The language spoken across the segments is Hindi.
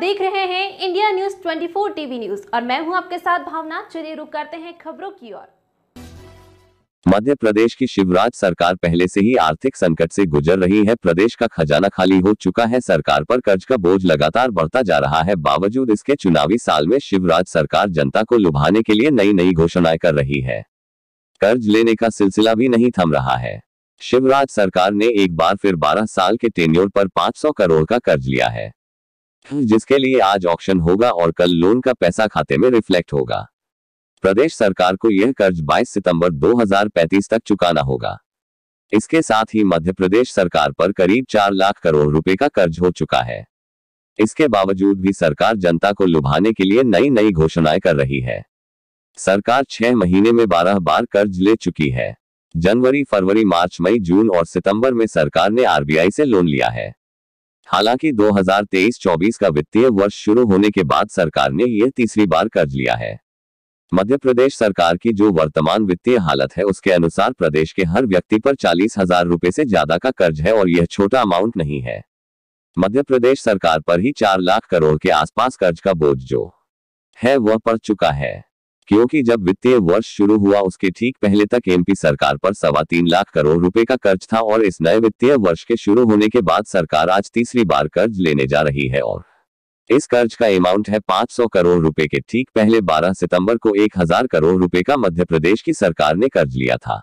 देख रहे हैं इंडिया न्यूज 24 टीवी न्यूज और मैं हूं आपके साथ भावना चलिए रुक करते हैं खबरों की ओर मध्य प्रदेश की शिवराज सरकार पहले से ही आर्थिक संकट से गुजर रही है प्रदेश का खजाना खाली हो चुका है सरकार पर कर्ज का बोझ लगातार बढ़ता जा रहा है बावजूद इसके चुनावी साल में शिवराज सरकार जनता को लुभाने के लिए नई नई घोषणाएं कर रही है कर्ज लेने का सिलसिला भी नहीं थम रहा है शिवराज सरकार ने एक बार फिर 12 साल के टेन्योर पर 500 करोड़ का कर्ज लिया है जिसके लिए आज ऑक्शन होगा और कल लोन का पैसा खाते में रिफ्लेक्ट होगा प्रदेश सरकार को यह कर्ज 22 सितंबर 2035 तक चुकाना होगा इसके साथ ही मध्य प्रदेश सरकार पर करीब चार लाख करोड़ रुपए का कर्ज हो चुका है इसके बावजूद भी सरकार जनता को लुभाने के लिए नई नई घोषणाएं कर रही है सरकार छह महीने में बारह बार कर्ज ले चुकी है जनवरी फरवरी मार्च मई जून और सितंबर में सरकार ने आरबीआई से लोन लिया है हालांकि 2023-24 का वित्तीय वर्ष शुरू होने के बाद सरकार ने यह तीसरी बार कर्ज लिया है मध्य प्रदेश सरकार की जो वर्तमान वित्तीय हालत है उसके अनुसार प्रदेश के हर व्यक्ति पर चालीस हजार रूपए से ज्यादा का कर्ज है और यह छोटा अमाउंट नहीं है मध्य प्रदेश सरकार पर ही चार लाख करोड़ के आसपास कर्ज का बोझ जो है वह पड़ चुका है क्योंकि जब वित्तीय वर्ष शुरू हुआ उसके ठीक पहले तक एमपी सरकार पर सवा तीन लाख करोड़ रुपए का कर्ज था और इस नए वित्तीय वर्ष के शुरू होने के बाद सरकार आज तीसरी बार कर्ज लेने जा रही है और इस कर्ज का अमाउंट है 500 करोड़ रुपए के ठीक पहले 12 सितंबर को 1000 करोड़ रुपए का मध्य प्रदेश की सरकार ने कर्ज लिया था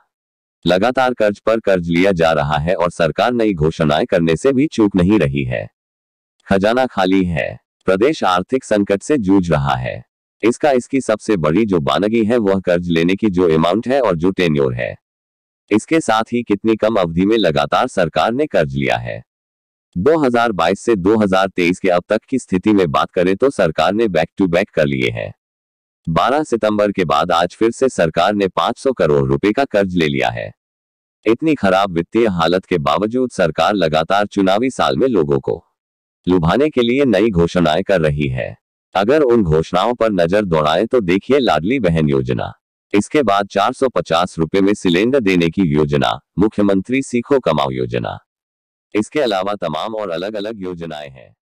लगातार कर्ज पर कर्ज लिया जा रहा है और सरकार नई घोषणाएं करने से भी चूक नहीं रही है खजाना खाली है प्रदेश आर्थिक संकट से जूझ रहा है इसका इसकी सबसे बड़ी जो बानगी है वह कर्ज लेने की जो अमाउंट है और जो टेन्योर है इसके साथ ही कितनी कम अवधि में लगातार सरकार ने कर्ज लिया है 2022 से 2023 के अब तक की स्थिति में बात करें तो सरकार ने बैक टू बैक कर लिए हैं 12 सितंबर के बाद आज फिर से सरकार ने 500 करोड़ रुपए का कर्ज ले लिया है इतनी खराब वित्तीय हालत के बावजूद सरकार लगातार चुनावी साल में लोगों को लुभाने के लिए नई घोषणाएं कर रही है अगर उन घोषणाओं पर नजर दौड़ाएं तो देखिए लाडली बहन योजना इसके बाद चार सौ में सिलेंडर देने की योजना मुख्यमंत्री सीखो कमाओ योजना इसके अलावा तमाम और अलग अलग योजनाएं हैं